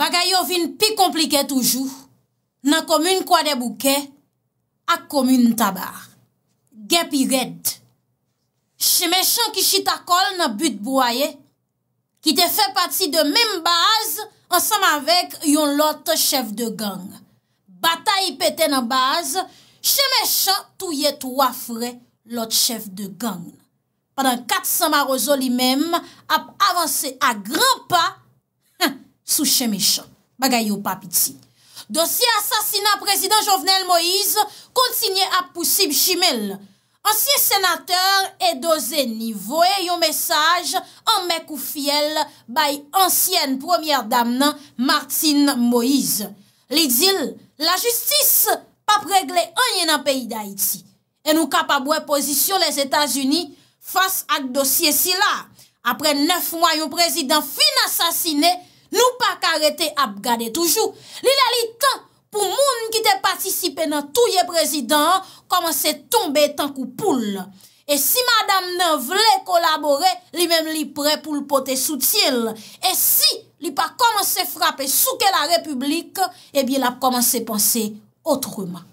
Bagay yo vin pi komplike toujou, nan komoun kwa debouke, ak komoun tabar. Gepi red. Chemechan ki chitakol nan but bouaye, ki te fe pati de mem baz, ansam avek yon lot chef de gang. Bata yi pete nan baz, chemechan touye tou afre lot chef de gang. Padan kat san ma rezo li mem, ap avanse a gran pa, Sous chèmèch, bagay yon pap iti. Dosye asasina prezident Jovenel Moïse, kontinye ap pousib jimel. Ansyen senateur e doze nivouye yon mesaj an mek ou fiel bay ansyen premièr damnan Martin Moïse. Li dil, la justis pap regle anyen an peyi da iti. E nou kapabwe pozisyon les Etats-Unis fas ak dosye si la. Apre nef mwa yon prezident fin asasiney Nou pa karete ap gade toujou. Li la li tan pou moun ki te patisipe nan touye prezident, komanse tombe tan kou poule. E si madame nan vle kolabore, li mem li pre pou l'pote sou tsyel. E si li pa komanse frape souke la republik, ebi eh la komanse panse otruma.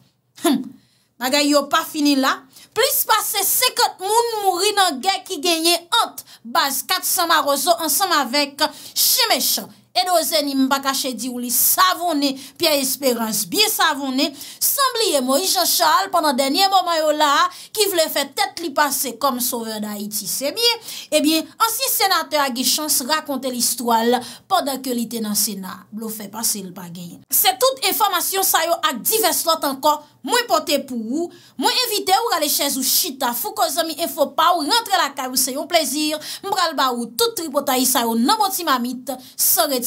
Nagay yo pa fini la, plis pase sekot moun moun ri nan gen ki genye ant baz kat samaroso ansam avek chemesha. E dozen ni mba kache di ou li savon ne, pi a esperans biye savon ne, sanb liye mo yi janshal pandan denye mba mayo la, ki vle fè tèt li pase kom sover da iti. Se bie, e bie, ansi senate agi chans rakonte l'istwal padan ke li te nan sena, blo fè pase l'pa genye. Se tout informasyon sayo ak divers lot anko, mwen pote pou ou, mwen evite ou gale chèz ou chita, fou kozomi e fò pa ou rentre la kaj ou sayon plezir, mbral ba ou tout ripotayi sayo nan boti mamit, sorèt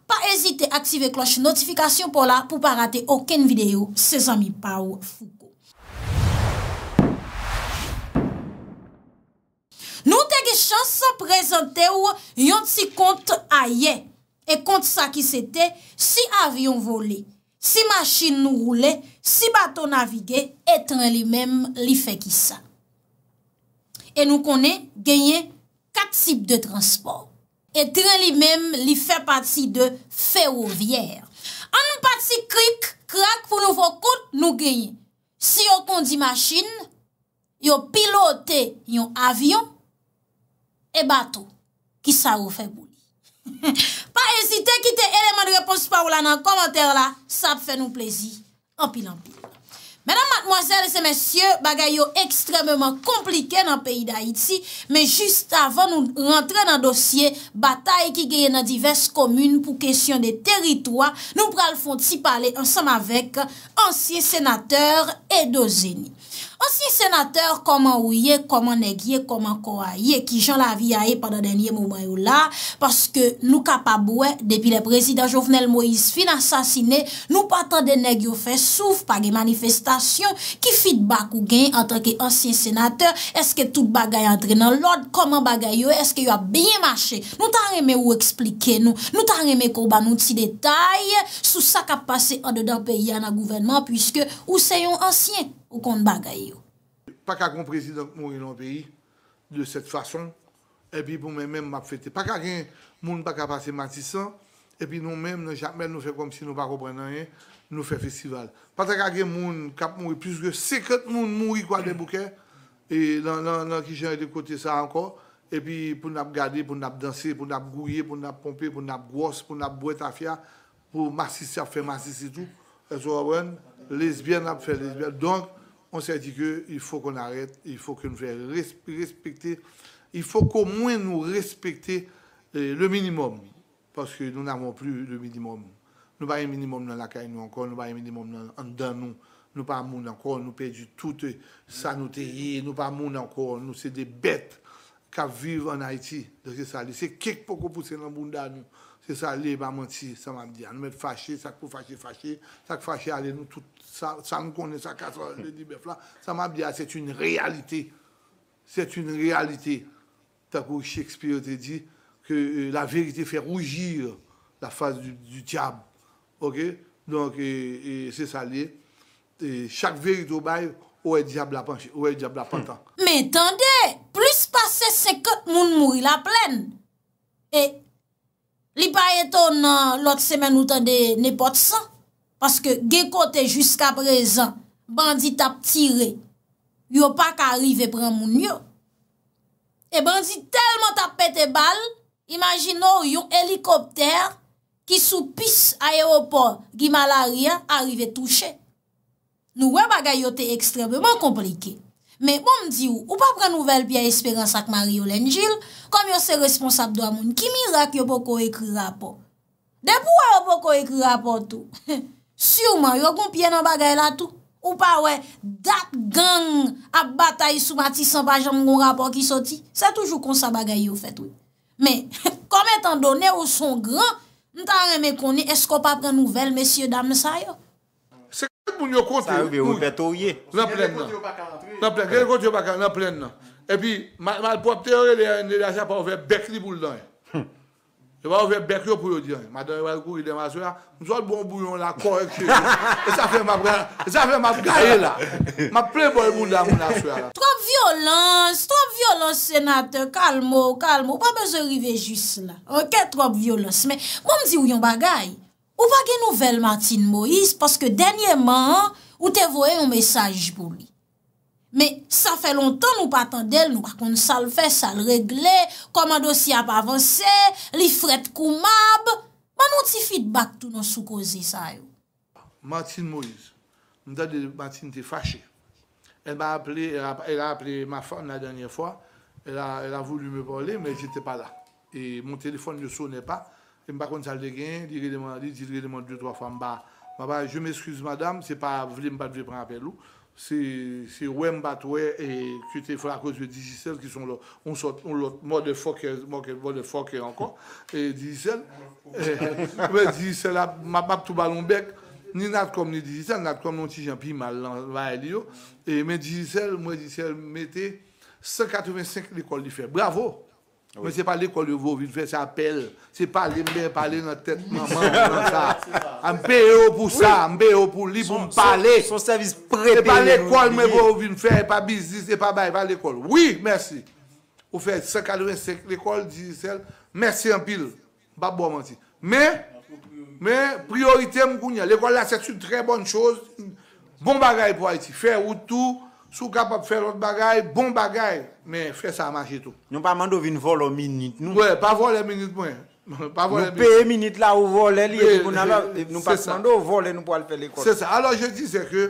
pa ezite aktive kloche notifikasyon pou la pou pa rate oken videyo se zanmi pa ou fugo. Nou te ge chan sa prezante ou yon ti kont a ye. E kont sa ki se te, si avyon vole, si machin nou roule, si bato navige, etan li mem li fe ki sa. E nou konen genye kat sip de transport. Et tren li mem li fe pati de ferrovièr. An nou pati krik, krak pou nou fokout, nou genye. Si yo kondi machine, yo pilote yon avyon, e bato ki sa ou fe bouni. Pa ezite, kite eleman reponsi pa ou la nan komenter la, sa pfe nou plezi. An pilan pilan. Madame, mademoiselles et messieurs, bagay yo ekstremement komplike nan peyi d'Haïti, men juste avant nou rentre nan dosye bataye ki geye nan diverse komune pou kesyon de teritwa, nou pral fonte si pale ansam avek ansye senateur Edo Zeni. Ansyen senatèr, koman ouye, koman negye, koman kwaye, ki jan la vi aye pandan denye mouman yo la, paske nou kapabouè, depi le prezident Jovenel Moïse Fin, ansasine, nou patan den neg yo fè souf, page manifestasyon, ki fit bak ou gen, an tanke ansyen senatèr, eske tout bagay antre nan lòd, koman bagay yo, eske yo a bien mâche. Nou tan remè ou eksplike nou, nou tan remè kou ban nou ti detay, sou sa kapase an de dan pe yana gouvenman, pwiske ou se yon ansyen kwaye, ou kon bagay yo. Paka kon prezident moun yon peyi, de set fason, epi pou men men map fete. Paka gen moun paka pase matisan, epi nou men, nan jap men nou fe kom si nou pa kopre nan yen, nou fe festival. Paka gen moun kap moun, plus ge sekat moun moun moun yi kwa dembouke, nan ki jen yi dekote sa anko, epi pou nap gade, pou nap danse, pou nap gouye, pou nap pompe, pou nap gwas, pou nap bouet afya, pou masis ya fe masis etou, eto wabwen, lesbyen nap fe lesbyen. Donk, on s'est dit qu'il faut qu'on arrête, il faut qu'on fasse respecter, il faut qu'au moins nous respecter euh, le minimum, parce que nous n'avons plus le minimum. Nous n'avons pas un minimum dans la caille, nous encore, nous n'avons pas un minimum dans, nous. Nous pas monde encore, nous perdu tout ça nous nous nous pas monde encore, nous sommes des bêtes qui vivent en Haïti. Donc c'est ça, c'est quelque pour pousser dans le monde Se sa li, maman ti, sa mab di an. Mwen fache, sa kou fache, fache. Sa kou fache, alen nou, sa mou kone, sa kato, le dibef la. Sa mab di an, se t'youn realite. Se t'youn realite. Tako, Shakespeare te di, ke euh, la verite fè rougir la fase du t'yab. Ok? Donk, se sa li, chak verite ou bay, ou e diab la pantan. Men tande, plus pase se kote, moun mou y la plen. E... Li pa eto nan lot semen ou tan de nepot san, paske ge kote jusqu'a prezan, bandi tap tire, yo pa ka arrive pran moun yo. E bandi telman tap pete bal, imagino yon helikopter ki sou pis aéropor, gi malariyan, arrive touche. Nou wè bagayote ekstremement komplikey. Men, bon m di ou, ou pa pren nouvel piye esperans ak Mario Lenjil, kom yo se responsab do amoun, ki mizak yo pou ko ekri rapor. De pou yo pou ko ekri rapor tou? Souman, yo goun piye nan bagay la tou? Ou pa wey, dat gang ap batay sou mati san pa jaman goun rapor ki soti? Se toujou kon sa bagay yo fet ou. Men, kom etan do, ne ou son gran, m tan reme koni, esko pa pren nouvel, mesye dam sa yo? Sa oube oube peto ouye? Nan plen nan. Nan plen nan. E pi, malpop teore le aje pa ouve bekli pou l'dan. E pa ouve bekli pou l'dan. Mwen a dou yon wad kou yon dema sou ya, mwen sa oube oubou yon la korre kou. E sa fè mabou gaye la. Mwen a ple boy mou l'dan moun la sou ya la. Trop violens, trop violens senat. Kalmo, kalmo. Pa bezorive jis la. Ok, trop violens. Mwen mzi ou yon bagay? Ou pa gen nouvel Martine Moïse, paske denye man ou te voye yon mesaj pou li. Me, sa fe lontan nou patan del, nou pa kon sal fe, sal regle, komando si ap avanse, li fret kou mab, pa nou ti feedback tou nou soukozi sa yo. Martine Moïse, mdade Martine te fache, el a aple ma fane la denye fwa, el a voulou me bole, me jite pa la, e moun telefon yo sone pa, Mba kon sal de gen, li di li de mwen 2-3 fwa mba. Mba, mba, je m'eskouze madame, se pa vle mba dwe pran apelou. Se, se, we mba touwe, e kute fwa la kouzwe digisel ki son lor. On sot, on lor, mwa de fok e, mwa de fok e ankon. E digisel, mwen eh, digisel ap, mba bap tou balonbek. Ni nat kom ni digisel, nat kom nanti jenpi malan vay li yo. E men digisel, mwen digisel mette 185 likol li fe. Bravo! Mwen se pa l'ekol yo vou vin fè sa apel. Se pa l'embe, pa lè nan tèt maman. Ambe yo pou sa, ambe yo pou li pou m'pale. Son servis prete lè. Se pa l'ekol yo vou vin fè, pa bizis, se pa bay, pa l'ekol. Oui, mersi. Ou fè 185, l'ekol 17, mersi an pil. Ba bo mwanti. Mè, mè, priorite mkoun ya. L'ekol la, se tsu tre bon chòz. Bon bagay pou a iti. Fè ou tou. Sou kapap fè lout bagay, bon bagay, men fè sa a magi tout. Nou pa mandou vin vol o minit nou. Ouè, pa vol e minit mwen. E nou pe e minit la ou vol e li, nou pa mandou vol e nou po alpe l'ekot. C'è sa, alò jè di zè kè.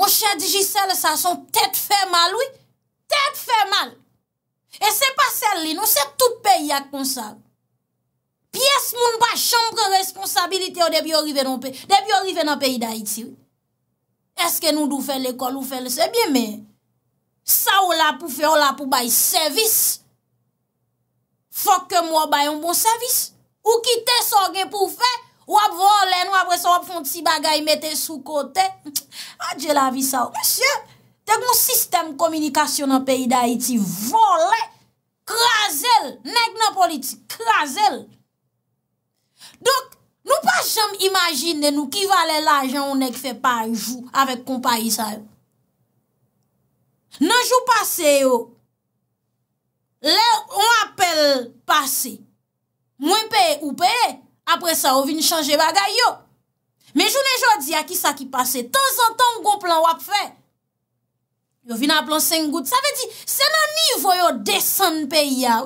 Mon chè Dji, sè lè sa son tèt fè mal, ouè. Tèt fè mal. E sè pa sè lè nou, sè tout pe yè ak konsa. Pies moun ba chanbre responsabilite ou debi orive nan pe. Debi orive nan pe yè da iti, ouè. Eske nou dou fè l'ekol ou fè lè, se bie men. Sa ou la pou fè, ou la pou baye servis. Fok ke mwa baye un bon servis. Ou ki te soge pou fè, ou ap vole, ou ap fè son, ap fonte si bagay mette sou kote. Adje la vi sa ou. Monsye, tek moun sistem komunikasyon nan peyi da iti, vole, krasel, neg nan politi, krasel. Dok. Nou pa jom imagine nou ki vale la jen ou nek fe pa jou avek kompa yi sa yo. Nan jou pase yo, le ou apel pase, mwen pe ou pe, apre sa ou vin chanje bagay yo. Men jou ne jodi a ki sa ki pase, ton zan ton goun plan wap fe. Yo vin a plan seng gout. Sa ve di, se nan ni vo yo desen pe yi yo.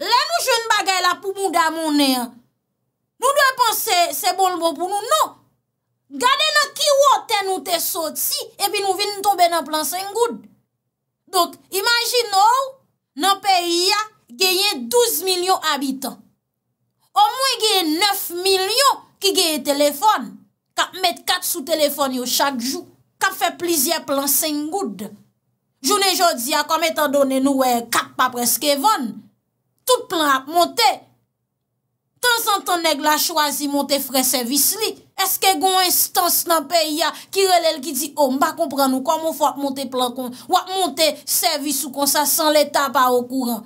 Le nou joun bagay la pou mou da mounen yo. Nou dwe panse se bol bo pou nou nou. Gade nan ki wote nou te sot si, epi nou vin nou tombe nan plan seng goud. Donk, imagine nou, nan peri ya, genye 12 milyon abitan. O mwen genye 9 milyon ki genye telefon. Kap met 4 sou telefon yo chak jou. Kap fe plizye plan seng goud. Jounen jodi ya, kom etan donen nou we kap pa preske von. Tout plan ap monte. Tan zan tan neg la chwazi monte fre servis li. Eske goun instans nan peyi ya, ki relel ki di, oh mba kompran nou, kwa moun fwa monte plan kon, wak monte servis ou kon sa, san l'Etat pa wak kouran.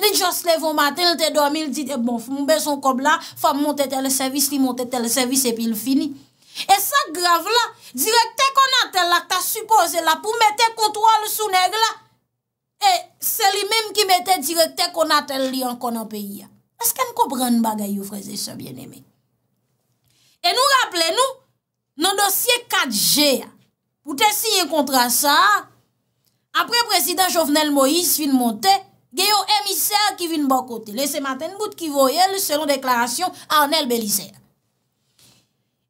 Li jas levon matin, li te dormi, li di, eh, bon, mbe son kob la, fwa monte tel servis li, monte tel servis, epi l fini. E sa grav la, direk te kon atel la, ta suppose la, pou mete kontrol sou neg la. E se li mem ki mete direk te kon atel li, an kon an peyi ya. Peske an kopren bagay ou freze se byen eme. E nou rappele nou, nan dosye 4G, pouten si yon kontra sa, apre prezident Jovenel Moïse fin monte, geyo emisèr ki vin bon bakote. Lese maten bout ki voyel, selon deklarasyon Arnel Belizer.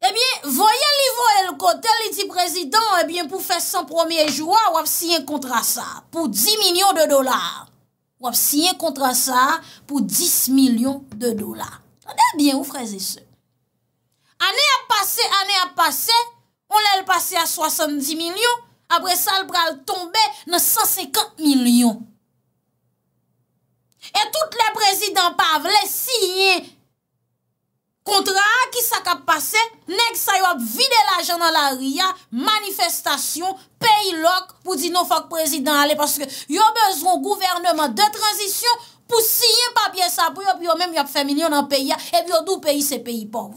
Ebyen, eh voyel li voyel kote, li di prezident, ebyen eh pou fè san promye joua, wap si yon kontra sa, pou 10 minyon de dolar. Wap siye kontra sa pou 10 milyon de dolar. Anè ap pase, anè ap pase, on lè l'pase a 70 milyon, apre sa l'pral tombe na 150 milyon. Et tout le prezident Pavle siye kontra a ki sa kap pase, nek sa yop vide la janan la ria, manifestasyon, pou di nou fok prezident ale paske yo bezon gouvernement de transisyon pou siye papye sa pou yo pou yo mem yap femilyon nan peye ep yo dou peye se peye pov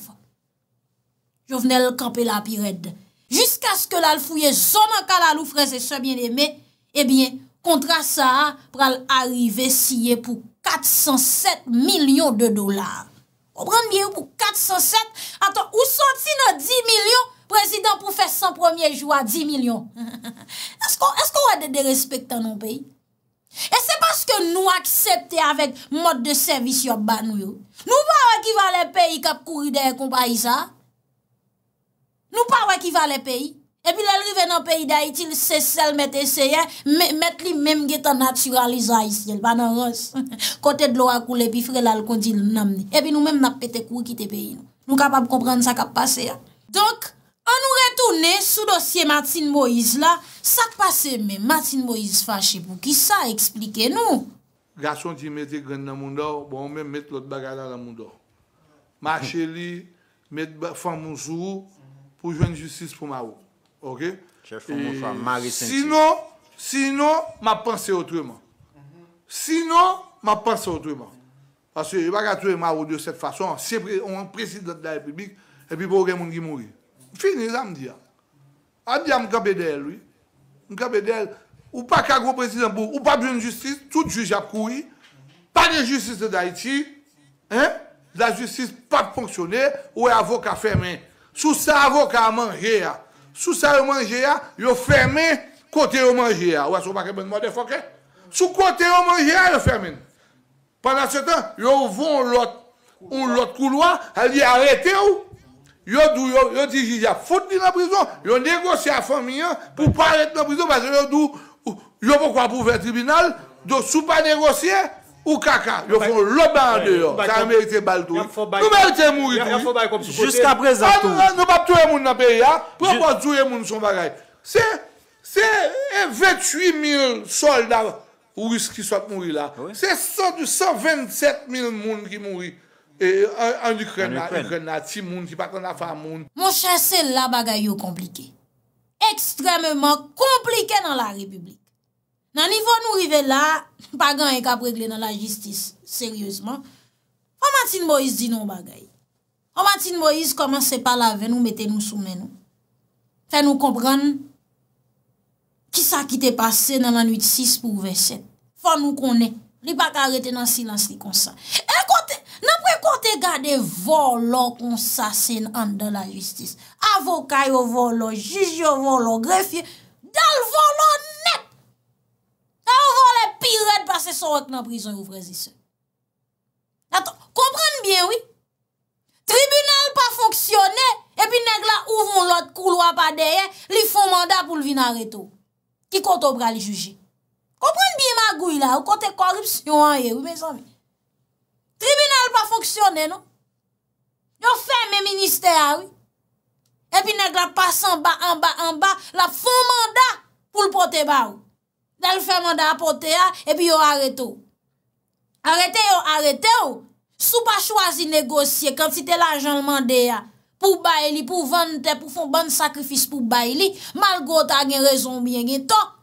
yo vnen l kapel apired jiska sk la l fouye zonankal alou freze sebyen eh eme ebyen kontra sa pral arrive siye pou 407 milyon de dolar obran miye pou 407 ato ou soti nan 10 milyon Prezident pou fè 100 premier jou a 10 milyon. Eskou wè de de respek tan nou peyi? E se paske nou aksepte avèk mod de servis yo ban nou yo. Nou pa wè ki valè peyi kap kouri de kompa isa? Nou pa wè ki valè peyi? E pi lèlri ven nan peyi da itil se sel mette seye, mette li mèm ge tan naturalize yel ban nan rons. Kote dlo akoule pi frel al kondi nan namne. E pi nou mèm map pete kouri ki te peyi nou. Nou kapab komprende sa kap pase ya. Donk, An nou retoune sou dosye Matin Moïse la, sak pase men Matin Moïse fache pou ki sa eksplike nou. Gason ti mette gwen nan moun do, bon men mette lot bagada nan moun do. Mache mhm. li, mette Fon Monsou pou jwen justice pou Mawo. Sinon, sinon, ma panse otreman. Mhm. Sinon, ma panse otreman. Pase yon baga twe Mawo de set fason, se pre, on preside la epibik, epi pou gen moun di moun ri. Fini, la m di ya. Ah, la m di ya m ka bedel, oui. M ka bedel, ou pa kago prezident bou. Ou pa biyon justice, tout juj ap koui. Pa de justice da iti. Hein? La justice pa ponksyoner, ou avoka femen. Sou sa avoka amanje ya. Sou sa omanje ya, yo femen kote omanje ya. Ou aso pa ke ben mwade fokè? Sou kote omanje ya, yo femen. Pendan se ten, yo voun l'ot. Ou l'ot kou lwa, al di arete ou? Yo dou yo diji ya foute li nan prison, yo negosye a fòm miyan pou paret nan prison parce yo dou yo pou kwa pou fè tribunal, do sou pa negosye ou kaka. Yo fòm lò bandè yo. Sè a merite baltou. Yo merite mouri. Jusk apre zato. An nou pa ptouye moun nan pe ya, pou an pa touye moun sou bagay. Se e 28 mil soldat ouis ki sou ap mouri la. Se so du 127 mil moun ki mouri. Mon chase la bagay yo komplike Ekstremement komplike nan la republik Nan nifon nou rive la Pagan e ka pregle nan la jistis Seryozman Fon mwatin boyes di nou bagay Fon mwatin boyes koman se pala ven Ou mette nou soumen nou Fè nou kompran Kisa ki te pase nan an 8-6 Fon nou konen Li baka arete nan silans li konsan E! kote gade volo konsasine an de la justis. Avokay o volo, jiji o volo, grefye, dal volo net. Dal volo pi red pa se sorot nan prizon ou vrezi se. Komprende bien, oui? Tribunal pa fonksyonne, epi negla ouvon lot koulo apadeye, li fon manda pou l'vinareto. Ki kote obra li juji. Komprende bien ma gouy la, ou kote korips yon an ye, oui men san mi. Tribunal pa fonksyonè nou. Yo fè mè minister ya ou. Epi nèk la pasan ba, an ba, an ba. La fon manda pou l'pote ba ou. La l'fè manda a pote ya, epi yo arete ou. Arete yo, arete ou. Sou pa chwazi negosye, kanp si te la janman de ya, pou bay li, pou vante, pou fon ban sakrifis pou bay li, malgo ta gen rezon bien gen ton.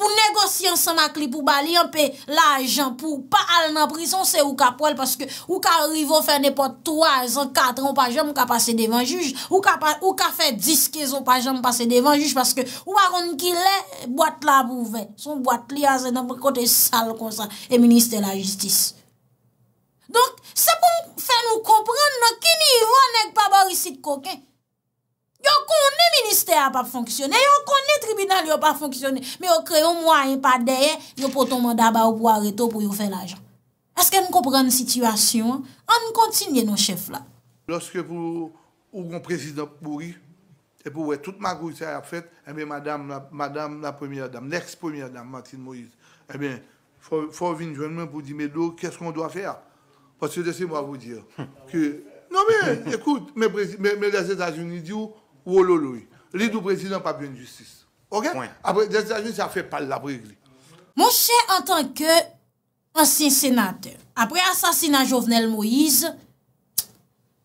pou negosye an sanak li pou bali an pe la ajan pou pa al nan prison se ou ka poel paske ou ka rivo fe nepo 3 an 4 an pa jan mou ka pase devan juj ou ka fe 10 kez an pa jan mou pase devan juj paske ou a ron ki le boat la pou ven son boat li an se nan pou kote sal kon sa e minister la justis donk se pou fe nou kompran nan ki ni yon ek pa barisit koken pa fonksyonè. Yo konè tribunal, yo pa fonksyonè. Me yo kreyon mwa yon pa deyè, yo potonman daba ou pou areto pou yo fè l'ajan. Eske nou kompre an situasyon, an nou kontinye nou chef la. Lorske pou ou kon prezident bouri, e pou wè tout magou yon sè a fèt, e mè madame, madame la premier dame, l'ex premier dame, Martine Moïse, e mè, fò vin jounmen pou di mè do, kè skon do a fè a? Pò se de se mwa vou dir. Non mè, ekout, mè prezident, mè les Etats-Unis di ou, ou lolo yon. Li d'ou prezident pa bien justice. Ok? Apre, desa jen se a fe pal labrig li. Mon chè, an tan ke ansin senate, apre asasina Jovenel Moïse,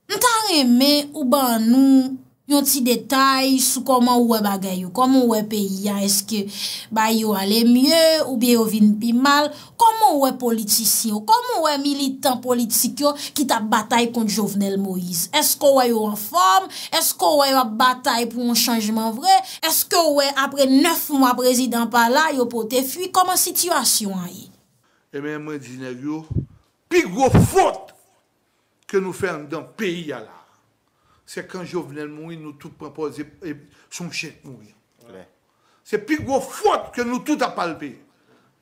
n tan reme ou ban nou... Yon ti detay sou koman wè bagay yo? Koman wè peyi ya? Eske bay yo ale mye ou biye yo vin pi mal? Koman wè politisyon? Koman wè militant politik yo ki ta batay konti Jovenel Moïse? Eske wè yo en form? Eske wè yo batay pou yon chanjman vre? Eske wè apre 9 mwa prezident pa la yo pote fwi? Koman situasyon a ye? Emen eh mwen di nè yo, pi gro fote ke nou ferme dan peyi ya la. c'est quand je Jovenel mourir, nous tous proposer son chien mourir. C'est plus gros faute que nous tous à palpé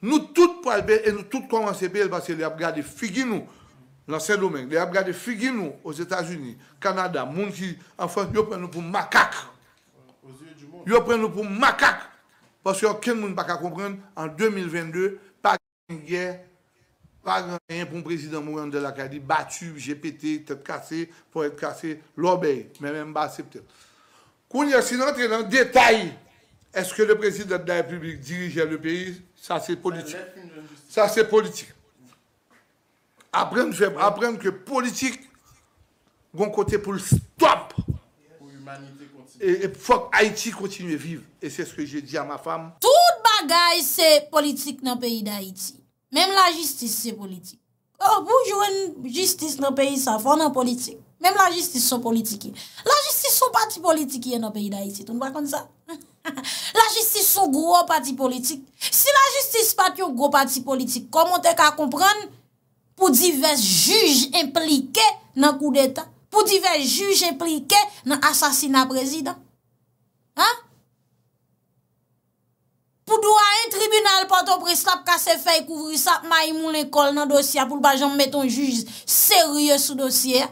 Nous tous palpé et nous tous commencer à payer parce que les regardé figure nous dans ce domaine. Les gars figure nous aux États-Unis, Canada, monde qui en France, ils prennent nous pour macaque. Ils prennent nous pour macaque Parce que monde ne peut comprendre en 2022, pas de guerre Pa gran yon pon prezident Mouran de l'Acadie, batu, jepete, te kase, pou et kase, l'obeye, mè mè mba septem. Koun yon sin rentre nan detay, eske le prezident da republik dirije le peyi, sa se politik. Aprende, jepre, aprende ke politik gon kote pou l'stop. Et pou fok Haiti kontinue vive, et se se ke jè di a ma fam. Tout bagay se politik nan peyi da Haiti. Mem la jistis se politik. Ou oh, pou jwen jistis nan peyi sa fon nan politik. Mem la jistis son politik ye. La jistis son pati politik ye nan peyi da iti. Tou nou bakon sa? La jistis son gro pati politik. Si la jistis pati yo gro pati politik, komon te ka kompran pou divers juj implike nan kou deta? Pou divers juj implike nan asasina prezident? Ha? Pou do a yon tribunal pato preslap ka se fay kouvri sap ma yon moun l'enkol nan dosya pou l'ba jom met ton juz serye sou dosya.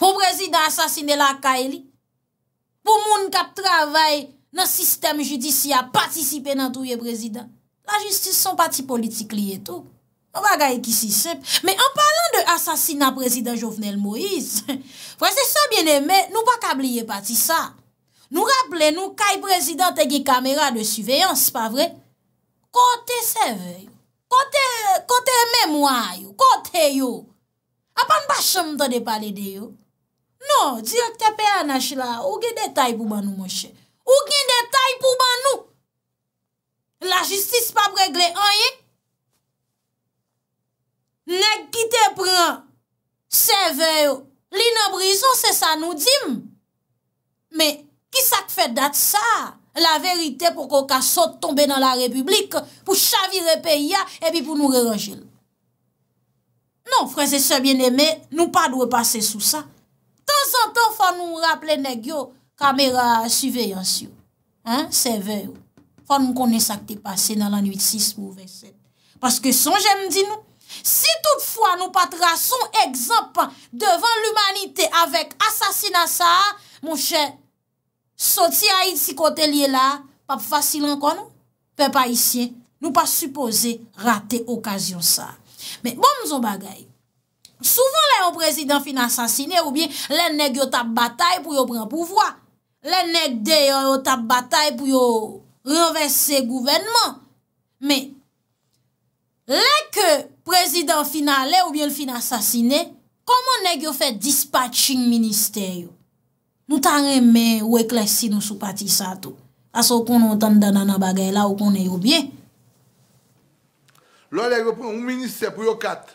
Pou prezident asasine la ka e li. Pou moun kap travay nan sistem judisi a patisipe nan tou ye prezident. La justice son pati politik li etou. Nan pa gaye ki si sep. Men an palan de asasine nan prezident Jovenel Moïse. Prezident sa bien eme nou pa kabli ye pati sa. Nou raple nou kay prezident te gi kamera de suveyan, se pa vre? Kote sevey. Kote, kote memwayo. Kote yo. Apan da chanm ton de pale de yo. Non, direk tepe anashila. Oge detay pou ban nou monshe. Oge detay pou ban nou. La jistis pa bregle anye. Nek ki te pren. Seveyo. Li nan brison se sa nou dim. Me. Me. sa k fè dat sa, la verite pou koka sot tombe nan la republik pou chavire pe ya epi pou nou re-rejil. Non, fran se se bien eme, nou pa dwe pase sou sa. Tan san tan, fa nou rapple negyo kamera suveyansyo. Hein, se ver. Fa nou konen sa k te pase nan l'an 8-6 mou vey 7. Paske son jem di nou. Si toutfwa nou patra son egzampan devan l'umanite avek asasina sa, moun chè Soti a iti kote liye la, pa pou fasil an kon nou? Pe pa isyen, nou pa supose rate okasyon sa. Me bom zon bagay. Souvan le yo prezident fina sasine ou bien le neg yo tap batay pou yo pren pouvoa. Le neg de yo tap batay pou yo renvesse gouvenman. Me, le ke prezident fina le ou bien le fina sasine, koman neg yo fe dispatching minister yo? Nou tan reme wek lè si nou sou pati sa tou. Aso konon tan dana nan bagay la ou konon e yo bie. Lò lè yo pren un minister pou yo kat.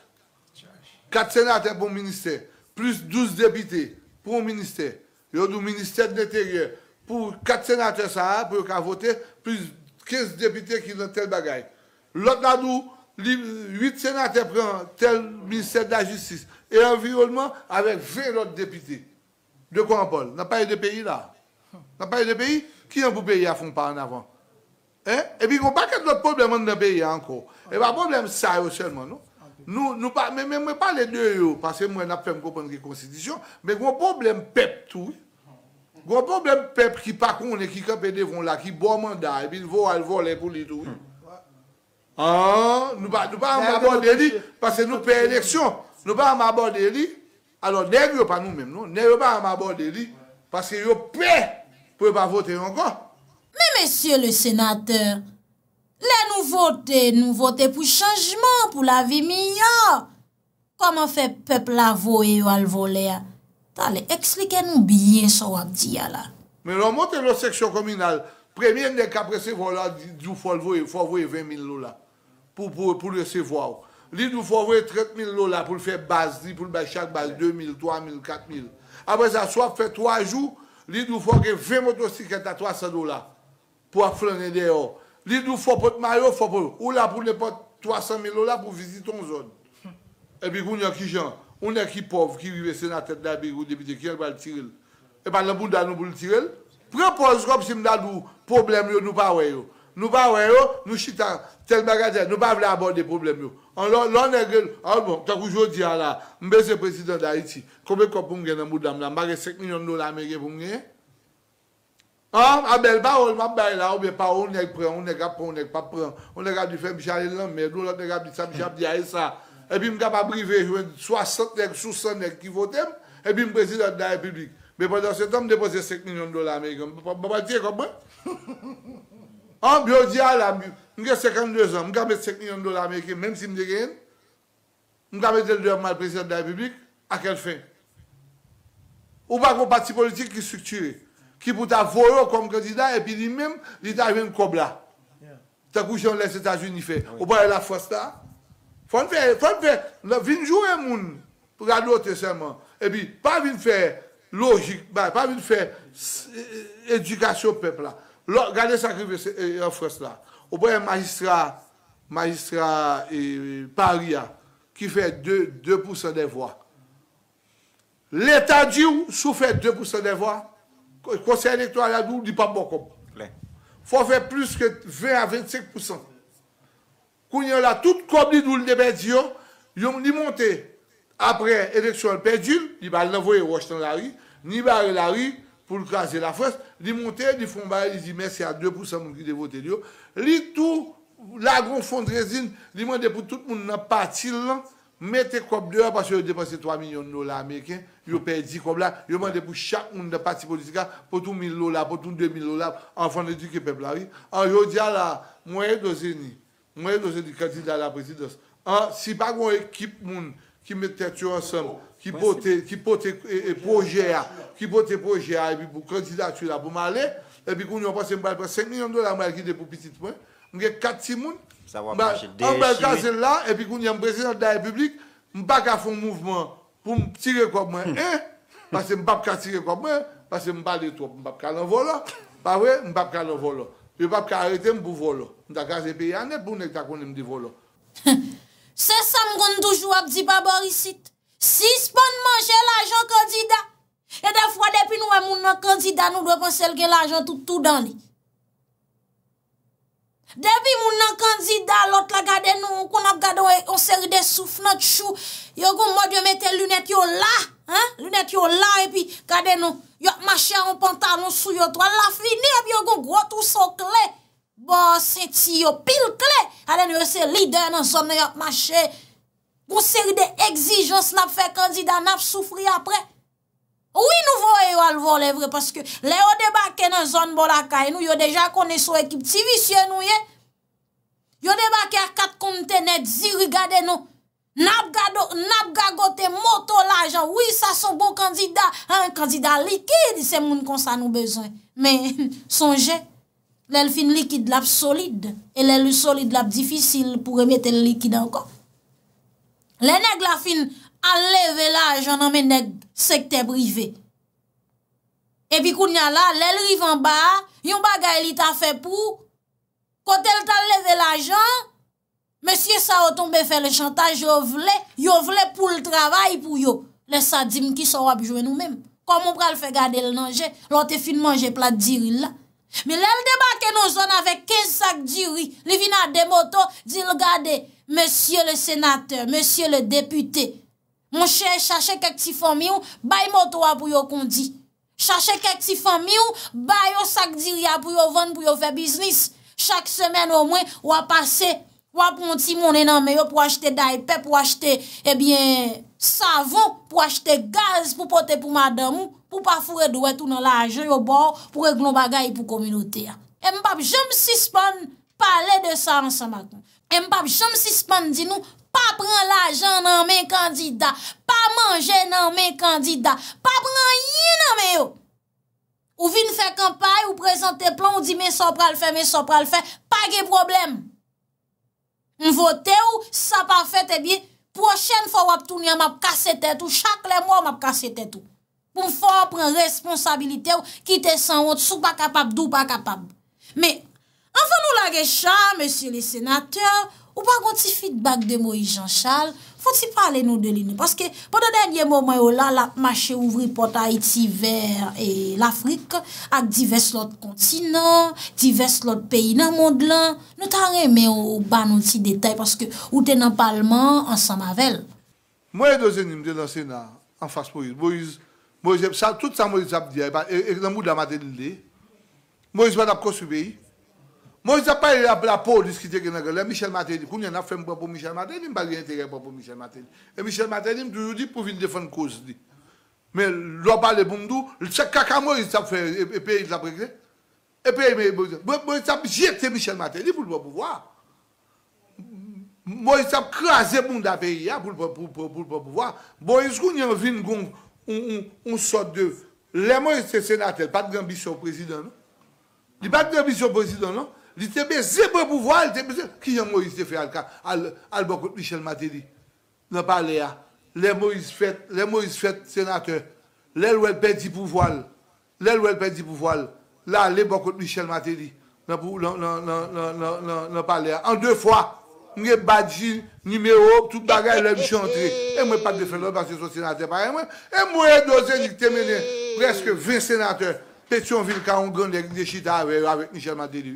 Kat senate pou minister. Plus 12 depite pou un minister. Yo dou minister netegye. Po kat senate sa a pou yo ka vote. Plus 15 depite ki nan tel bagay. Lò nan nou, 8 senate pren tel minister da justice. E an violeman avèk 20 lot depite. De kon, Paul? Na pa yon de peyi la? Na pa yon de peyi? Ki yon pou peyi a fon pa an avan? Eh? E pi kon pa ket lop problem an de peyi an kon? E pa problem sa yo chenman, non? nou? Nou, nou pa, men men mwen pa le dwe yo, pase mwen ap fèm koupan ki konstidisyon, men kon problem pep tou, kon problem pep ki pa kon e ki kapede von la, ki bo manda, e pi nou vo al vo le pou li tou, an, nou pa, nou pa an maborde li, pase nou peye leksyon, nou pa an maborde li, Anon, ne yon pa nou menm nou, ne yon pa an ma bor de li, paske yon pe pou yon pa vote yon kon. Me, mesye, le senater, le nou vote, nou vote pou chanjman, pou la vi miya. Koman fe pepla voye ou al vole a? Ta le ekslike nou biye sou ak diya la. Me, lomote lò seksyon kominal, premye mne kapre se vola di ou fol voye, fol voye 20.000 lola. Po pou lese vwa ou. Li nou fò vwe 30.000 lola pou l fè baz li pou l bèk chak bal, 2.000, 3.000, 4.000. Aprez a so ap fè 3 jou, li nou fò gè 20 motosiket a 300 lola pou ap flanè de yo. Li nou fò pot mayò, fò pot ou la pou ne pot 300.000 lola pou vizit ton zon. E bi goun yo ki jan, ou ne ki pov ki rive sen a tèt la bi goun debite ki yon wè l tiril. E ban nan pou dan nou pou l tiril, prepoz kòp si m dadou problem yo nou pa wè yo. Nou pa wè yo, nou chitan, tel bagatè, nou pa vle a bò de problem yo. An lò, lò nèkèl, an lò, tak wjò diya la, mbe se prezident a iti, kome kopongè nan mboudam la, mbagè sek minyon do la mèkè pou mwenye. An, an bel pa ol, an bel la, an bel pa ol, nèk pren, nèk ap pren, nèk pa pren, nèk ap di fèm chalè lèm mè, nèk ap di sa, nèk ap di aè sa, epi mka pa brivejwen, swa sat nèk, sou san nèk ki votèm, epi mprezident da epibik, mbe podò se tam depose sek minyon do la mèkè, An, biyo diya la, mwen gen 52 an, mwen kapet 5 milyon do la Amerike, menm si mwen de gen, mwen kapet el doyman prezident da republik, akèl fè? Ou pa kon patsi politik ki strukture, ki pou ta voro kom kandidat, epi li menm, li ta ven kob la. Ta kouj an lè setajouni fè, ou pa lè e la fòs ta? Fòn fè, fòn fè, vinjouè moun, pou gado te sèman, epi, pa vin fè logik, pa vin fè e, e, edukasyon pepl la. Regardez ça qui est en France là. Au bout un magistrat, magistrat e, paria qui fait 2, des voix. L'État dit sous fait 2% des voix. Le conseil électoral ne dit pas bon Il faut faire plus que 20 à 25%. Quand il a tout comme les perdus, ils montent monté après l'élection perdue, ils vont l'envoyer au dans la rue, ni barrer la rue, pou l'kaze la fwes, li mwote di fonbaye, li di mwese a 2% moun ki devote di yo, li tou lagoun fon drezine, li mwende pou tout moun nan patil lan, mette kop dewa pasyo yo depanse 3 milyon nola Ameriken, yo pedi kop la, yo mwende pou chak moun nan pati politika, potou 1000 lola, potou 2000 lola, anfan de di kepeplari, an yo di ala, mwenye doze ni, mwenye doze ni kati da la prezidans, an si pa gwen ekip moun ki mette chou ansem, ki pote proje a, ki pote e, e, proje a, ki pote proje a, e pi pou kredidatou la pou male, e pi koun yon passe mbale pre 5 milyon dola mwen, ki de pou piti pou, mwen ge 4 simoun, mwen bè kase la, e pi koun yon prezident da republik, mwen baka foun mouvment, pou mpire kop mwen, mwen bap kase mbale trop, mwen bap kase mbolo, mwen bap kase mbolo, mwen bap kase mbolo, mwen bè kase mbolo, mwen bon bè kase mbolo, se sa mwen kon toujou ap di babo risit, Sispon manche l'ajan kanzida. E defwa depi nou e mounan kanzida nou dwe pon sel gen l'ajan toutou dan li. Depi mounan kanzida lot la gade nou koun ap gade on e, seri de souf not chou. Yo goun mod yo mette lunet yo la. Lunet yo la epi gade nou yo mache an pantalon sou yo to. La fini epi yo goun gwo tou sou kle. Bon seti yo pil kle. Aden yo se lider nan son yo mache loun. kon seri de egzijans la fe kandida naf soufri apre. Ou yi nou vo e yo al vo le vre, paske le yo debake nan zon bolaka e nou, yo deja kone sou ekip tivisyen nou ye. Yo debake a kat kontenet, zi rigade nou, nap gagote moto la jan, ou yi sa son bon kandida, an kandida likid, se moun kon sa nou bezon. Men, sonje, lel fin likid lap solide, e lel solide lap difisil pou remete likid anko. Le neg la fin aleve la ajan nan men neg sekte privé. Epi kou nya la, lè l'rivan ba, yon bagay li ta fe pou, kote l ta aleve la ajan, mèsyè sa o tombe fe le chantaj yo vle, yo vle pou l travay pou yo. Le sa di mki sa wapjwe nou mèm. Kou moun pral fe gade l nanje, lò te fin manje plat diri la. Mè lè l debake nou zon avè 15 sak diri, li vina de moto, di l gade, Monsye le senate, monsye le depute, monsye chache kek ti fami ou, bay motowa pou yo kondi. Chache kek ti fami ou, bay yo sak diri a pou yo vande pou yo fe biznis. Chak semen o mwen, wapase, waponti mounen anme yo pou achete daipè, pou achete, ebyen, eh savon, pou achete gaz pou pote pou madame ou, pou pa fure dwe tou nan la aje yo bor, pou ek nou bagay pou kominote ya. E mbap, jem si spon, pale de sa ansan makon. E m pap chanm si span di nou, pa pran la jan nan men kandida, pa manje nan men kandida, pa pran yi nan men yo. Ou vin fè kampay, ou prezante plan, ou di men so pral fè, men so pral fè, pa ge problem. M vote ou, sa pa fè te bi, prochen fò wap tou ni an, map kase tèt ou, chak le mò, map kase tèt ou. M fò pran responsabilite ou, kite san wot, sou pa kapab, dou pa kapab. Me, Anfo nou la gecha, monsi le senateur, ou bagon ti feedback de Moïse Jean Charles, fote si pale nou deline. Paske, poda denye mou mayola, la mache ouvri pota iti ver e, l'Afrique, ak divers lot kontinant, divers lot peyi nan mond lan. Nou tan reme ou banon ti detay, paske ou tenan palman, ansan mavel. Mwenye dojeni mwenye nan sena, an fase Moïse, tout sa Moïse ap diye, ek e, nan mou damaten lide, Moïse wad ap kosu beyi. Mo is apay la polis ki te genagal, la Michel Matel, koun yon ap fèm bon pou Michel Matel, yon pa gen te gen bon pou Michel Matel. Michel Matel yon tou yon di pou vin defen kouz li. Men lò palè pou mdou, lè chè kakamou yon ap fè, epè yon ap rekle, epè yon ap jekte Michel Matel, yon pou l'po pouvwa. Mo yon ap krasè pou mdou ap peyi ya, pou l'po pouvwa. Bo yon s'koun yon vin koun un sot de, lè mo yon se senatel, pa te gen bisyo prezident, di pa te gen bisyo prezident, non? Li tebe zebe pou voal. Ki yon mou yi sefe al ka? Al bokot Michel Matéli. Nopalè ya. Le mou yi sefet senate. Le lwèl pe di pou voal. Le lwèl pe di pou voal. La al bokot Michel Matéli. Nopalè ya. An deou fwa. Nye badji, nye mè ou, tout bagay lè mou chan tri. E mwen pa de fè lò, pasè sou senate. E mwen dozen yi temene. Preske 20 senate. Peti yon vil ka on gande le chita ave yon. Avè Michel Matéli.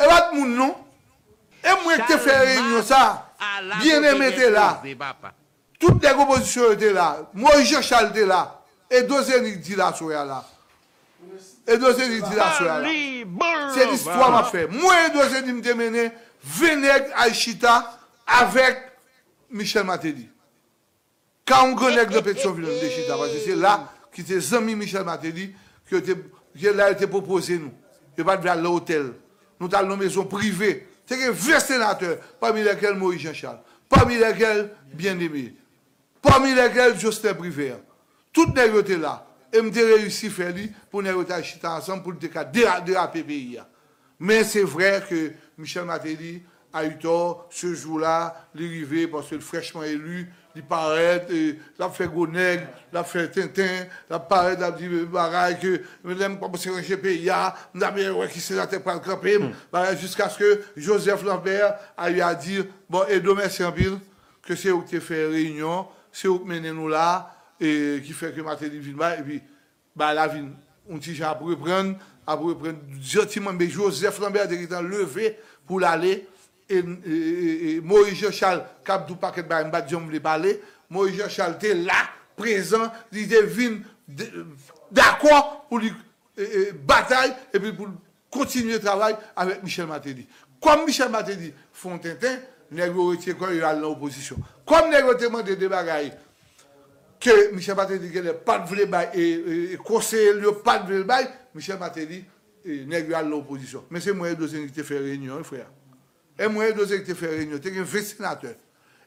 E vat moun nou. E mwen te fè reynyon sa. Yen eme te la. Toute dek oposisyon yo te la. Mwen je chal te la. E dozen yi di la sou ya la. E dozen yi di la sou ya la. Se di si fwa mwen fè. Mwen e dozen yi mwen te mene. Venèk a Chita. Avèk Michel Matédi. Ka on konèk le petso vinèk de Chita. Vase se la ki te zami Michel Matédi. Ke la yo te popose nou. E vat vè al hotel. nous avons nos maisons privées. C'est que 20 sénateur. parmi lesquels Maurice Jean-Charles, parmi lesquels Bien-Aimé, parmi lesquels Justin toutes les notés là. Et avons réussi à faire pour nous acheter ensemble pour déraper déra le pays. Mais c'est vrai que Michel Matéli a eu tort ce jour-là, l'arrivée, parce qu'il est fraîchement élu, il paraît, la fait il la fait Tintin, la paraît, la euh, l'aime pas parce que hein. qui s'est la pas le hmm. bah, jusqu'à ce que Joseph Lambert a eu à dire, bon, et demain, c'est en que c'est où fait réunion, c'est où menez nous là, et qui fait que ma là et puis, bah, la vie, on à reprendre, à reprendre gentiment, mais Joseph Lambert a levé pour l'aller, e, e, e, e Mori Jochal kab dupaket ba yon badjom li balè, Mori Jochal te la, prezant, li te vin d'akwa pou li batay, epi pou kontinye travay avèk Michel Matédi. Kom Michel Matédi, fonten te, negwou rete kwa yon al la oposisyon. Kom negwou teman de deba gaye, ke Michel Matédi koseye lyo pan vle bay, Michel Matédi negwou al la oposisyon. Mese mwenye dosen yon te fe renyon yon fweya. E mwenye doze ki te fe renyo, te gen ve senatren.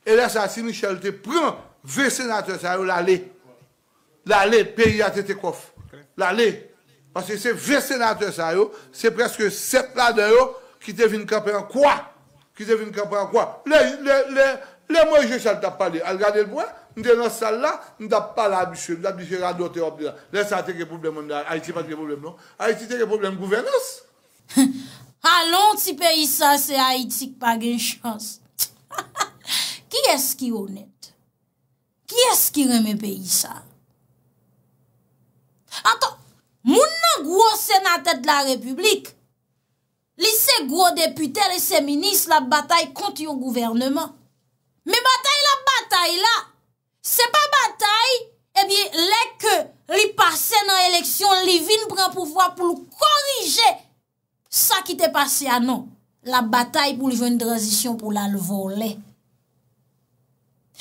E lè sa si mi chal te pren ve senatren sa yo la lè. La lè, pe yate te kof. La lè. Pase se ve senatren sa yo, se preske set la de yo ki te vin kapè an kwa. Ki te vin kapè an kwa. Lè mwenye je chal ta palè. Al gade l mwen, mwenye nan sal la, mwenye ta palè a bichè. Mwenye ta bichè rado te op de la. Lè sa te ke problemon da. Aiti pati ke problemon. Aiti te ke problem non? gouverness. Alon ti pe yisa se haitik pa gen chans. Ki es ki honet? Ki es ki reme pe yisa? Aton, moun nan gwo senatet la republik, li se gwo depute, li se minis, la batay konti yon gouvernement. Me batay la batay la. Se pa batay, ebyen, eh le ke li pase nan eleksyon, li vin pran poufwa pou l korije Sa ki te pase anon, la batay pou li ve yon dransisyon pou la l'vole.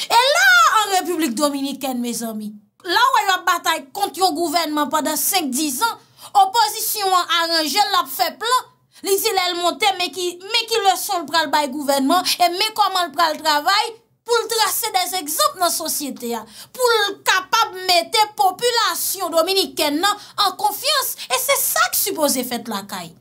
E la an Republik Dominikèn, me zomi, la wè yon batay kont yon gouvenman pwadan 5-10 an, oposisyon an anje, l ap fe plan, li zile l monte, me ki l son l pral bay gouvenman, e me koman l pral travay pou l trase des egzop nan sosyete ya, pou l kapab mette populasyon Dominikèn nan an konfians, e se sa ki suppose fet la kaye.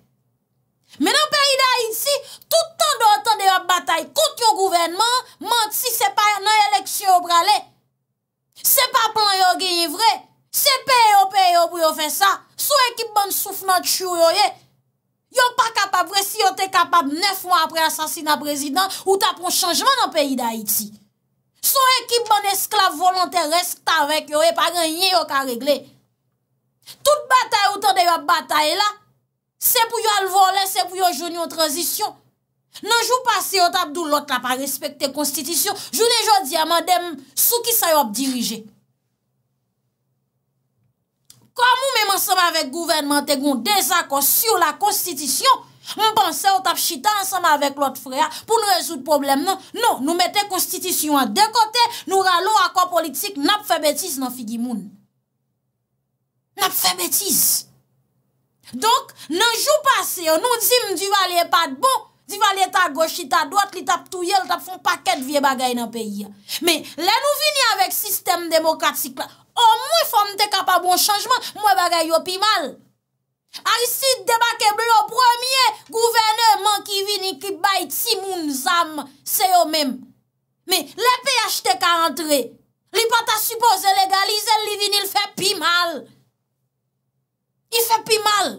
Men an peyi da Iti, tout an do an tan de wap batay kont yo gouvenman, manti se pa nan yeleksyo yo brale. Se pa plan yo ge yivre, se peye yo peye yo pou yo fe sa. Sou ekip bon souf nan chou yo ye, yo pa kapabre si yo te kapab nef moun apre asasina prezident ou ta pon chanjman an peyi da Iti. Sou ekip bon esklave volante resk ta vek yo ye pa genye yo ka regle. Tout batay ou tan de wap batay la, Se pou yo alvolen, se pou yo jouni an transisyon. Nan joun pas se yo tap dou lot la pa respekte konstitisyon. Joun e joun diam an dem sou ki sa yo ap dirije. Kwa moun men manseman vek gouvenman te goun de zako syo la konstitisyon, mwen panseman tap chita manseman vek lot freya pou nou rezout problem nan. Non, non nou mette konstitisyon an dekote, nou ralo akon politik nap febetiz nan figi moun. Nap febetiz. Donk, nanjou pase yo, nou di m di valye e pat bon, di valye e ta goshe, ta dwat, li tap touye, li tap fon paket vie bagay nan peyi ya. Me, le nou vini avek sistem demokratik la, o mwen fante ka pa bon chanjman, mwen bagay yo pi mal. A yisi debake blo premye, gouvene man ki vini ki bay ti moun zam, se yo mem. Me, le pH te ka antre, li pata suppose legalize, li vini l fe pi mal. I fe pi mal.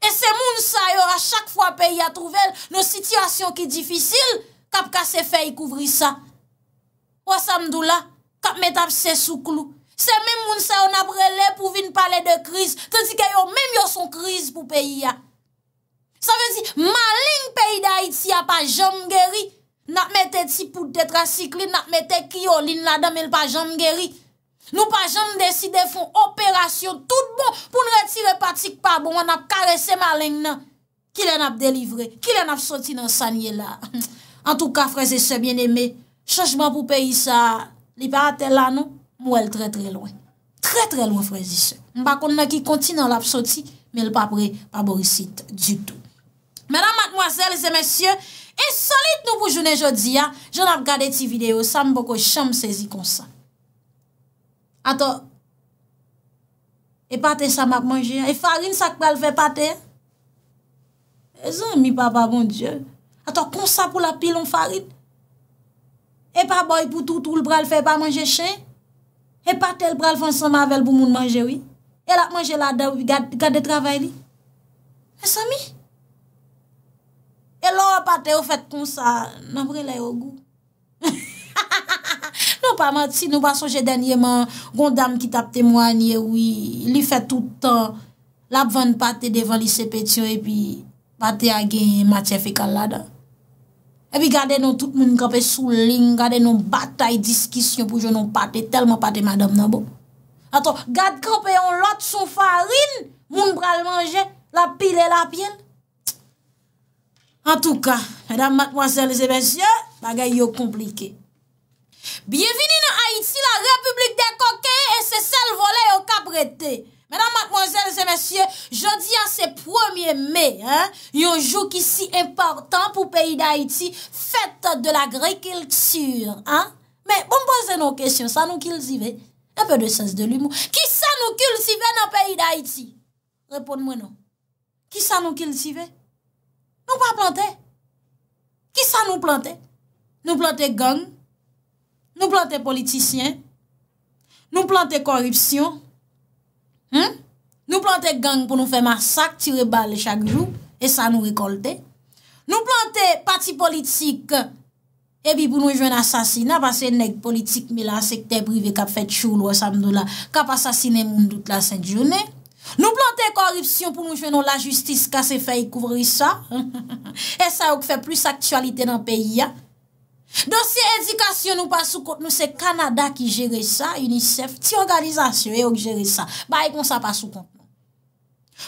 E se moun sa yo a chak fwa peyi a trouvel, nou sityasyon ki difisil, kap ka se fe yi kouvri sa. Ouwa samdou la, kap met ap se sou klou. Se moun sa yo naprele pou vin pale de kriz, te di ke yo menm yo son kriz pou peyi ya. Sa vezi, maling peyi da iti ya pa jom gery, nak met eti pou detrasikli, nak met eti ki yo lin la damel pa jom gery. Nou pa jan de si defon operasyon tout bon pou nou retire patik pa bon an ap karesse malen nan. Ki lè nan ap delivre, ki lè nan ap soti nan sanye la. An tou ka freze se bien eme, chanjman pou peyi sa, li pa ate la nou, mou el tre tre lwen. Tre tre lwen freze se. Mba kon nan ki konti nan l ap soti, mèl pa pre, pa borisit du tout. Mèdam matmoazèl, zè mèsyè, e solit nou pou jounen jodi ya. Jè nan ap gade ti video, sa mbo ko chanm sezi konsan. Ato, e pate sa mak manje, e farin sa kwa al fe pate, e zan mi papa bon diyo, ato konsa pou la pilon farin, e pa boy pou toutou l pral fe pa manje chen, e pate l pral fonsan mavel pou moun manje wi, e la manje la dev vi gade travay li, e zan mi, e lo a pate ou fet konsa, nan prele yo gou. Non pa mat, si nou pa sonje denye man, gondam ki tap temwanye, li fe toutan, la bvan pate devan li sepetyon, e pi pate agen matyef e kalada. E pi gade nou tout moun kapè souling, gade nou batay diskisyon pou jounon pate, telman pate madam nan bo. Aton, gade kapè yon lot son farin, moun pral manje, la pile la pien. En touka, edan matmwazel sepensyon, bagay yo komplikey. Biye vini nan Haiti la republik de koke E se sel vole yo ka brete Menan, mademoiselles et messieurs Jodi an se premier mai Yon jou ki si important pou peyi d'Haiti Fete de l'agrekilture Men, pou m'boze nou kesyon Sa nou kiltive? Nè pe de sens de l'humour Ki sa nou kiltive nan peyi d'Haiti? Repon mwen nou Ki sa nou kiltive? Nou pa plante? Ki sa nou plante? Nou plante gang? Nou plante gang? Nou plantè politisyen, nou plantè korupsyon, nou plantè gang pou nou fè masak, tire bal chak jou, e sa nou rekolte. Nou plantè pati politik, e bi pou nou jwen asasina, vase nek politik, me la sekte privé kap fè tchou lwa samdou la, kap asasine moun dout la sè djounè. Nou plantè korupsyon pou nou jwen nou la justis, ka se fè y kouvri sa, e sa ou k fè plus aktualite nan peyi ya. Dosye edikasyon nou pasou kont nou, se Kanada ki jere sa, UNICEF, ti organizasyon yo ki jere sa, bay kon sa pasou kont nou.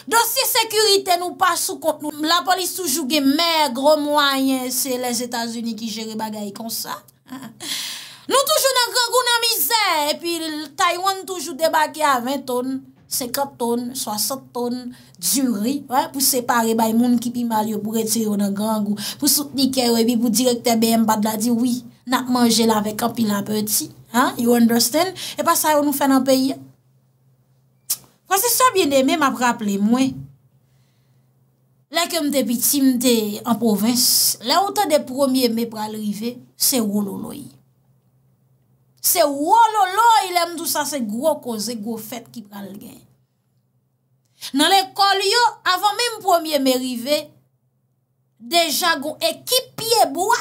Dosye sekurite nou pasou kont nou, la polis toujou gen mer, gro mwanyen, se les Etats-Unis ki jere bagay kon sa. Nou toujou nan grangou nan mizè, e pi Taiwan toujou debake a 20 tonne. 50 ton, 60 ton djuri pou separe bay moun ki pi mal yo pou retir yo nan gang ou, pou sout nike yo epi pou direkter BM bad la di, oui, nat manje la vek an pi nan peti, you understand, e pa sa yo nou fè nan peyi ya. Pwase sa bien de mè m ap rapple mwen, la kem te biti m te an povins, la ote de promye mè pralrive, se wou lolo yi. Se wolo lolo ilèm dousa se gro koze, gro fèt ki pral gen. Nan lè kol yo, avan mèm premier mè rive, deja goun ekipye bwa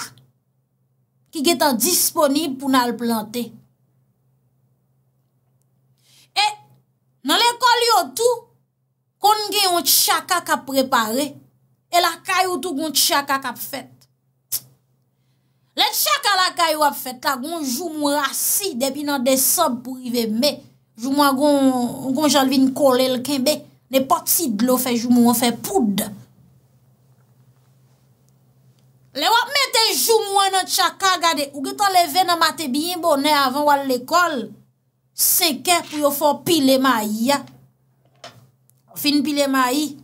ki getan disponib pou nan lè plante. E nan lè kol yo tou, kon gen yon tchaka kap prepare, e la kayo tou goun tchaka kap fèt. Le chaka la kay wap fet la goun joumou rasi depi nan desob pou i ve me, joumou a goun, goun jalvin kole l kenbe, ne potid lo fe joumou a fe poud. Le wap mette joumou an nan chaka gade, ou geta leve nan mate biyin bonen avan wale lekol, seke pou yo fò pile mayi ya. Fin pile mayi,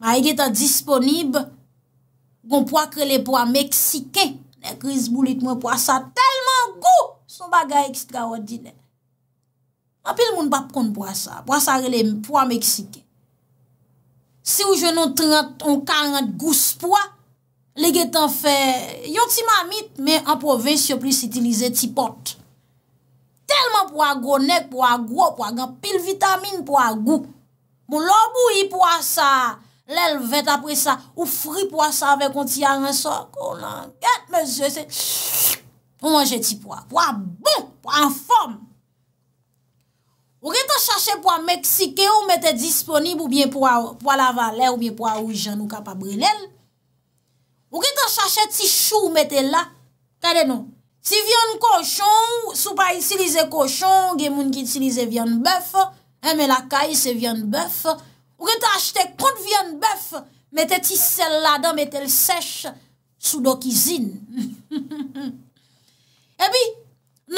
mayi geta disponib, goun pou akrele pou a Meksike, Nè kriz boulit mwen pwa sa, telman gou, son bagay ekstraordine. Ma pil moun bap kon pwa sa, pwa sa relem, pwa Meksike. Se ou jenon 30 ou 40 gous pwa, lege tan fe, yon ti mamit, men anpo ven syo plis itilize ti pot. Telman pwa gounen, pwa gwo, pwa gan pil vitamine, pwa gou. Moun lòbou yi pwa sa, lèl vèt apre sa, ou fri pou a save kon ti a ren so, kon anken, mè zè, se, chchch, pou manje ti pou a, pou a bon, pou a en fòm. Ou gen te chache pou a Meksike ou mè te disponib ou bien pou a la valè, ou bien pou a oujjan ou kapabre lèl, ou gen te chache ti chou ou mè te la, kade nou, ti vyon kòchon, sou pa itilize kòchon, gen moun ki itilize vyon bèf, mè la kaj se vyon bèf, Ou ke te achete kont vyon bef, mette ti sel la dan, mette l sech, sou do kizin. Ebi,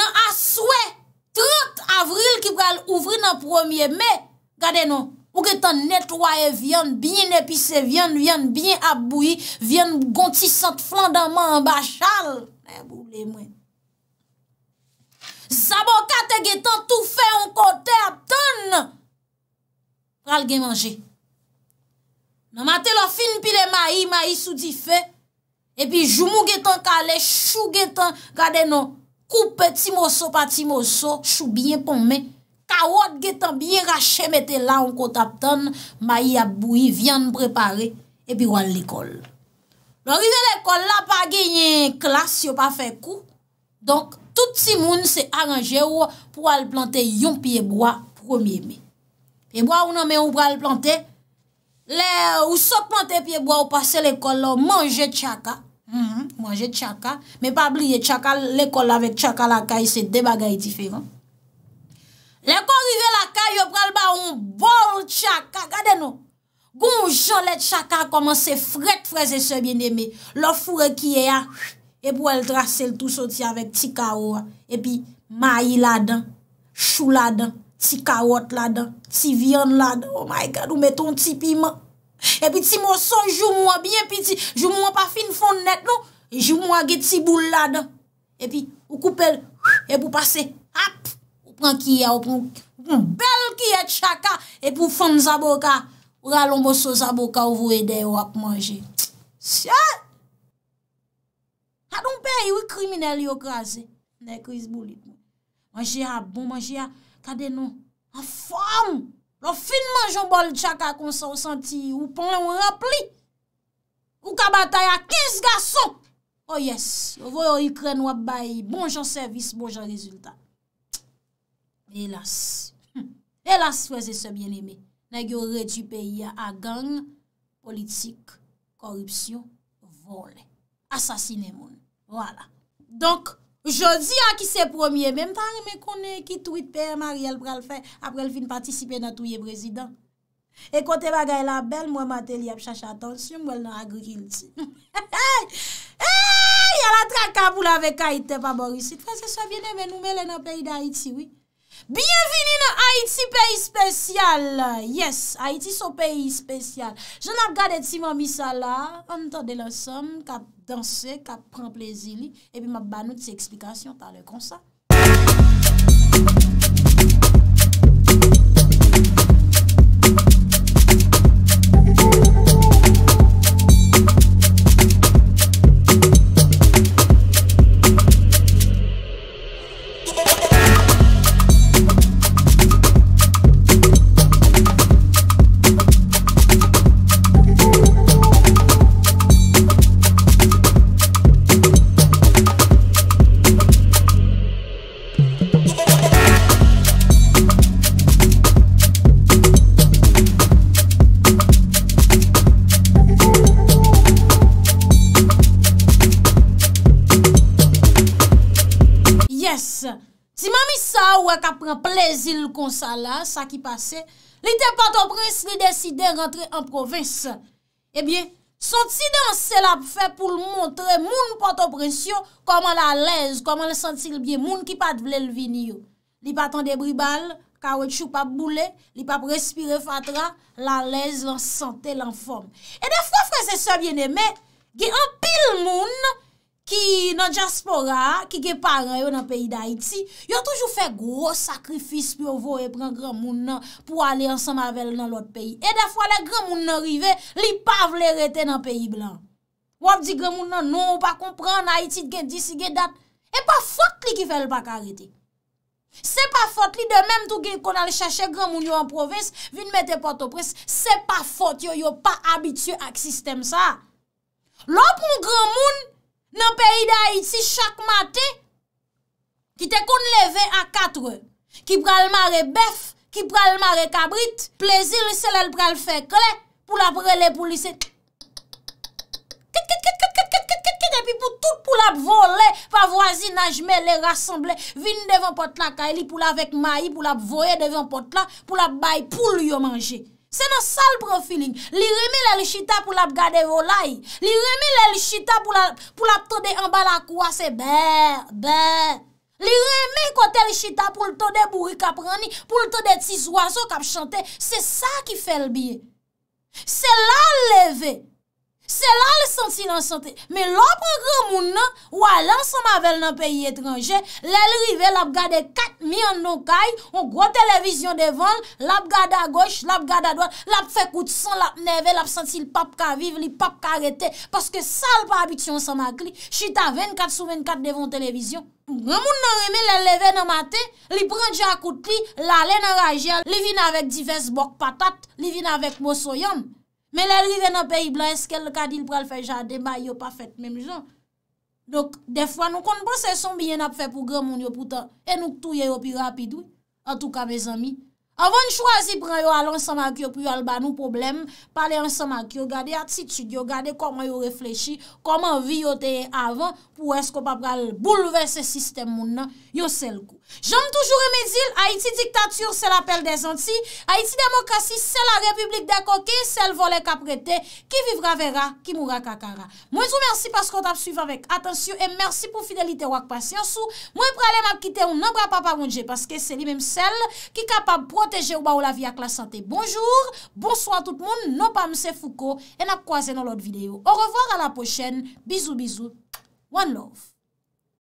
nan aswe, 30 avril, ki pral ouvri nan 1e me, kade nou, ou ke te netwaye vyon, byen epise vyon, vyon byen aboui, vyon gontisant flan daman an bachal, e boule mwen. Zabokate ge tan tou fe yon kote ap tonne, pral gen manje. Nan mate lo fin pi le mayi, mayi sou di fe, epi joumou gen tan kale, chou gen tan gade nou, koupe ti moso pa ti moso, chou bine pon men, kawot gen tan bine rache, mette la on kontap ton, mayi ap boui, vyan prepare, epi wale l'ekol. Lo rive l'ekol la pa genye klas, yo pa fe kou, donk touti moun se aranje wou, pou wale plante yon piye bwa, promye men. E bwa ou nan men ou pral plante, ou so plante pi e bwa ou pase l'ekol lo manje tchaka, mhm, manje tchaka, me pa bli e tchaka l'ekol lavek tchaka la kay se debaga eti fe. L'ekol rive la kay yo pral ba bon ou bol tchaka, gade nou, gounjou lè tchaka komanse fret freze se bien eme, lò fure ki e a, e bwa el trase l'tou soti avek ti ka ou, e pi mayi la den, chou la den, ti karot la dan, ti viyon la dan, oh my God, ou meton ti pima, epi ti monson, jou mwa bien, jou mwa pa fin fon net, non? jou mwa ge ti bou la dan, epi ou koupel, epi ou pase, ap, ou pran kiya, ou pran bel kiye chaka, epi ou fon zaboka, ou ralon bo so zaboka, ou vwede wap manje, siya, a don pe, yu krimine li yo krasi, ne kriz bou li pou, manje a bon, manje a, Kade nou? A fòm! Lò finman jò bol tchaka kon sò senti. Ou pon lè wè wè pli. Ou kabatay a 15 gasson. O yes! Lò vò yò yikren wè bayi. Bonjò servis, bonjò rezultat. Elas. Elas hm. fòzè se bien lèmè. Nè gyò rè di peyi a gang, politik, korupsyon, volè. Asasine moun. Wala. Donk. Jodi a ki se promye, menm tan reme konen ki twit per Mariel pral fè, aprel vin patisipe nan touye brezidant. E kote bagay la bel, mwen matel yap chache atonsyon, mwen nan agril ti. Hey, hey, hey, ala trakabou la vek a ite pa borisit. Franseswa vye ne menoume le nan peyi da Haiti, oui. Bienvini nan Haiti, peyi spesyal. Yes, Haiti so peyi spesyal. Je nan gade ti mwen misa la, an tade le som, kap. Dansè, kap pran plezili, epi ma banout se eksplikasyon talè konsa. Lesil konsala, sa ki pase, li te patopres li deside rentre an provins. Ebyen, santi de an selap fe pou l montre moun patopres yo, koman la lez, koman la santi l byen moun ki pat vle l vini yo. Li patan de bribal, kawet chou pap boule, li pap respire fatra, la lez, lan sante, lan fom. E de fwa fwese se vye ne me, ge an pil moun, Ki nan diaspora, ki ge paran yo nan peyi d'Haïti, yo toujou fè gros sakrifis pou yo vo e pran gran moun nan pou ale ansan mavel nan lot peyi. E da fwa la gran moun nan rive, li pa vle rete nan peyi blan. Wap di gran moun nan, nou, pa kompran, n'Haïti ge disi, ge dat, e pa fote li ki fè l'bakarete. Se pa fote li, de mèm tou ge kon ale chache gran moun yo an provins, vin mette pato pres, se pa fote yo, yo pa abitye ak sistem sa. Lop moun gran moun, nan peyi de Haidsi chak mate, ki te kon leve a kat re, ki ple zile prele fekle, pou la prele pou li se... Ki te pi pou pou la vole, pa vwa zi najme le rasemble, vin devan pot la ka eli pou la vek mayi, pou la voye devan pot la, pou la bay pou li yo manje. Se nan sal pron filin, li reme lè li chita pou lap gade volay, li reme lè li chita pou lap todè an bala kwa, se bè, bè, li reme kote li chita pou l'todè bouri kap rani, pou l'todè tis wazo kap chante, se sa ki fel biye, se la leve. Se la li santi nan sante, me lopre gran moun nan, walan san mavel nan peyi etranje, lel rive, lap gade 4 milyon nou kay, ou gwa televizyon devan, lap gade a goch, lap gade a doan, lap fekout san, lap neve, lap santi l pap ka vive, li pap ka rete, paske sal pa abiksyon san ma kli, chita 24 sou 24 devan televizyon. Gran moun nan reme lel leve nan mate, li prendja akout li, la le nan raje, li vina vek diverse bok patat, li vina vek moso yon. Mè lè rive nan peyi blan, eske l kadi l pral fè jade, ba yo pa fèt mèm zon. Dok, defwa nou konn bò se son bi yen ap fè pou gran moun yo poutan, enouk touye yo pi rapidou, an touka mè zami. Avon chwazi pran yo al ansamak yo pou yo al banou problem, pale ansamak yo, gade atsitud yo, gade koman yo reflechi, koman vi yo te avan pou esko pa pral bouleve se sistem moun nan, yo sel kou. Jam toujou remedil, Haïti diktatur se la pel desanti, Haïti demokrasi se la republik de koke, sel vole kaprete, ki vivra vera, ki moura kakara. Mwen tou mersi pas kon tap suiv avèk, atensyon, e mersi pou fidelite wak pasyansou, mwen pralèm ap kite ou nan bra pa pa mounje, paske se li mèm sel ki kapab proteje ou ba ou la vi ak la sante. Bonjour, bonsoit tout moun, non pa mse fouko, en ap kwaze nan lot videyo. Ou revoar a la pochen, bizou bizou, one love.